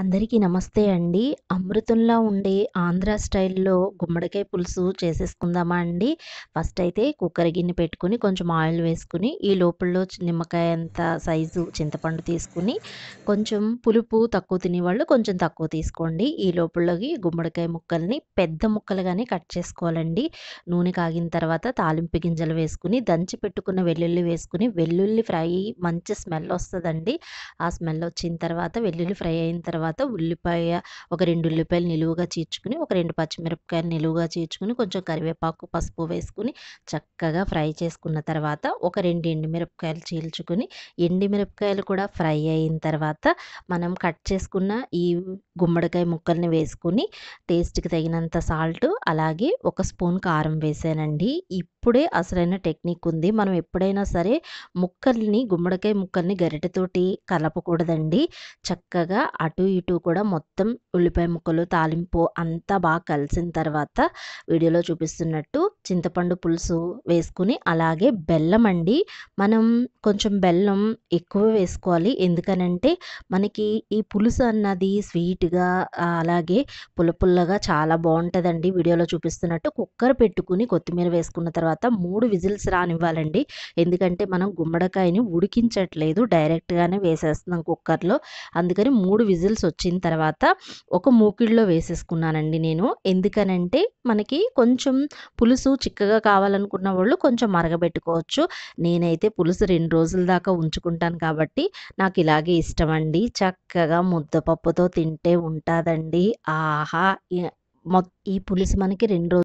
అందరికీ నమస్తే అండి అమృతంలో ఉండే ఆంధ్ర స్టైల్లో గుమ్మడికాయ పులుసు చేసేసుకుందామా అండి ఫస్ట్ అయితే కుక్కర్ గిన్నె పెట్టుకుని కొంచెం ఆయిల్ వేసుకుని ఈ లోపల్లో నిమ్మకాయ అంత సైజు చింతపండు తీసుకుని కొంచెం పులుపు తక్కువ తినేవాళ్ళు కొంచెం తక్కువ తీసుకోండి ఈ లోపల్లోకి గుమ్మడికాయ ముక్కల్ని పెద్ద ముక్కలుగానే కట్ చేసుకోవాలండి నూనె కాగిన తర్వాత తాలింపు గింజలు వేసుకుని దంచి పెట్టుకున్న వెల్లుల్లి వేసుకుని వెల్లుల్లి ఫ్రై మంచి స్మెల్ వస్తుందండి ఆ స్మెల్ వచ్చిన తర్వాత వెల్లుల్లి ఫ్రై అయిన తర్వాత తర్వాత ఉల్లిపాయ ఒక రెండు ఉల్లిపాయలు నిలువుగా చీర్చుకుని ఒక రెండు పచ్చిమిరపకాయలు నిలువుగా చీర్చుకుని కొంచెం కరివేపాకు పసుపు వేసుకుని చక్కగా ఫ్రై చేసుకున్న తర్వాత ఒక రెండు ఎండిమిరపకాయలు చీల్చుకుని ఎండిమిరపకాయలు కూడా ఫ్రై అయిన తర్వాత మనం కట్ చేసుకున్న ఈ గుమ్మడికాయ ముక్కల్ని వేసుకుని టేస్ట్కి తగినంత సాల్ట్ అలాగే ఒక స్పూన్ కారం వేసానండి ఇప్పుడే అసలైన టెక్నిక్ ఉంది మనం ఎప్పుడైనా సరే ముక్కల్ని గుమ్మడికాయ ముక్కల్ని గరిటెతోటి కలపకూడదండి చక్కగా అటు ఇటు కూడా మొత్తం ఉల్లిపాయ ముక్కలు తాలింపు అంతా బాగా కలిసిన తర్వాత వీడియోలో చూపిస్తున్నట్టు చింతపండు పులుసు వేసుకుని అలాగే బెల్లం అండి మనం కొంచెం బెల్లం ఎక్కువ వేసుకోవాలి ఎందుకనంటే మనకి ఈ పులుసు అన్నది స్వీట్గా అలాగే పుల్లపుల్లగా చాలా బాగుంటుందండి వీడియోలో చూపిస్తున్నట్టు కుక్కర్ పెట్టుకుని కొత్తిమీర వేసుకున్న తర్వాత మూడు విజిల్స్ రానివ్వాలండి ఎందుకంటే మనం గుమ్మడికాయని ఉడికించట్లేదు డైరెక్ట్గానే వేసేస్తున్నాం కుక్కర్లో అందుకని మూడు విజిల్స్ వచ్చిన తర్వాత ఒక మూకిడిలో వేసేసుకున్నానండి నేను ఎందుకనంటే మనకి కొంచెం పులుసు చిక్కగా కావాలనుకున్న వాళ్ళు కొంచెం మరగబెట్టుకోవచ్చు నేనైతే పులుసు రెండు రోజుల దాకా ఉంచుకుంటాను కాబట్టి నాకు ఇలాగే ఇష్టం అండి చక్కగా ముద్దపప్పుతో తింటే ఉంటుందండి ఆహా మొ ఈ పులుసు మనకి రెండు రోజులు